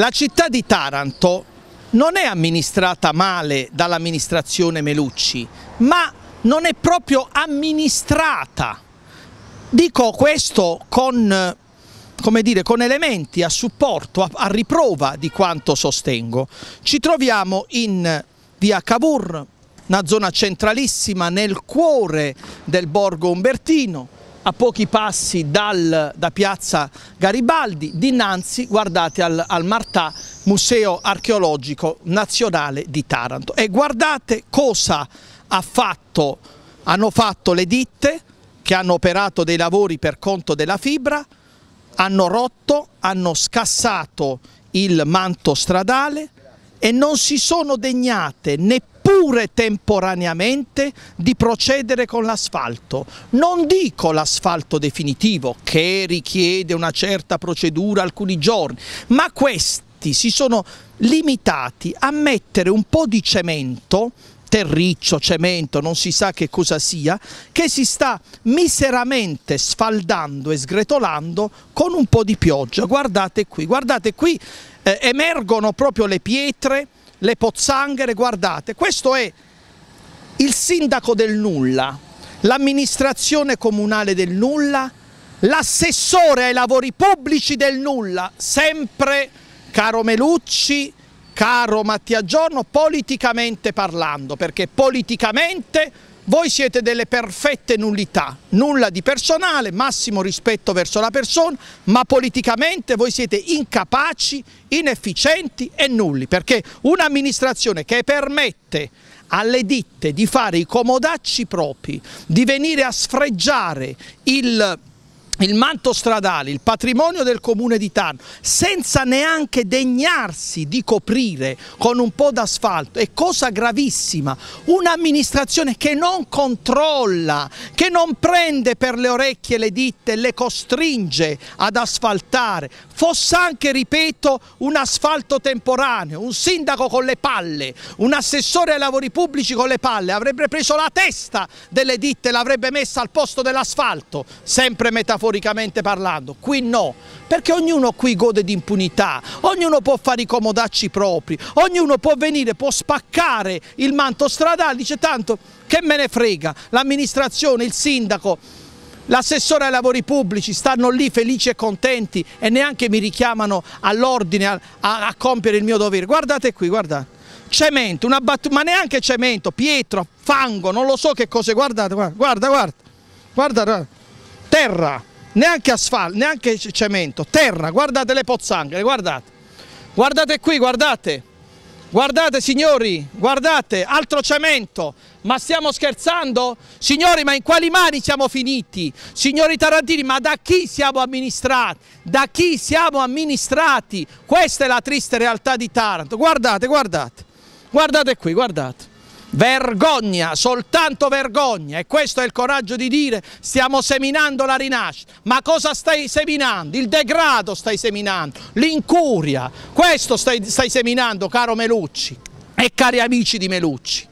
La città di Taranto non è amministrata male dall'amministrazione Melucci, ma non è proprio amministrata. Dico questo con, dire, con elementi a supporto, a, a riprova di quanto sostengo. Ci troviamo in via Cavour, una zona centralissima nel cuore del borgo Umbertino, a pochi passi dal, da piazza Garibaldi, dinanzi, guardate, al, al Martà, Museo Archeologico Nazionale di Taranto. E guardate cosa ha fatto, hanno fatto le ditte che hanno operato dei lavori per conto della fibra, hanno rotto, hanno scassato il manto stradale e non si sono degnate neppure pure temporaneamente di procedere con l'asfalto. Non dico l'asfalto definitivo che richiede una certa procedura alcuni giorni, ma questi si sono limitati a mettere un po' di cemento terriccio, cemento, non si sa che cosa sia, che si sta miseramente sfaldando e sgretolando con un po' di pioggia. Guardate qui, guardate qui, eh, emergono proprio le pietre, le pozzanghere, guardate, questo è il sindaco del nulla, l'amministrazione comunale del nulla, l'assessore ai lavori pubblici del nulla, sempre caro Melucci, caro Mattia Giorno, politicamente parlando, perché politicamente voi siete delle perfette nullità, nulla di personale, massimo rispetto verso la persona, ma politicamente voi siete incapaci, inefficienti e nulli, perché un'amministrazione che permette alle ditte di fare i comodacci propri, di venire a sfreggiare il il manto stradale, il patrimonio del comune di Tarno, senza neanche degnarsi di coprire con un po' d'asfalto, è cosa gravissima. Un'amministrazione che non controlla, che non prende per le orecchie le ditte, le costringe ad asfaltare. Fosse anche, ripeto, un asfalto temporaneo, un sindaco con le palle, un assessore ai lavori pubblici con le palle, avrebbe preso la testa delle ditte e l'avrebbe messa al posto dell'asfalto, sempre metaforicamente metaforicamente parlando, qui no, perché ognuno qui gode di impunità, ognuno può fare i comodacci propri, ognuno può venire, può spaccare il manto stradale, dice tanto che me ne frega, l'amministrazione, il sindaco, l'assessore ai lavori pubblici stanno lì felici e contenti e neanche mi richiamano all'ordine a, a, a, compiere il mio dovere. Guardate qui, guardate. Cemento, una ma neanche cemento, pietra, fango, non lo so che cose, guardate, guarda, guarda, guarda, guarda, guarda. terra neanche asfalto, neanche cemento, terra, guardate le pozzanghere, guardate, guardate qui, guardate, guardate signori, guardate, altro cemento, ma stiamo scherzando? Signori, ma in quali mani siamo finiti? Signori Tarantini, ma da chi siamo amministrati? Da chi siamo amministrati? Questa è la triste realtà di Taranto, guardate, guardate, guardate qui, guardate. Vergogna, soltanto vergogna e questo è il coraggio di dire stiamo seminando la rinascita. Ma cosa stai seminando? Il degrado stai seminando, l'incuria, questo stai, stai seminando caro Melucci e cari amici di Melucci.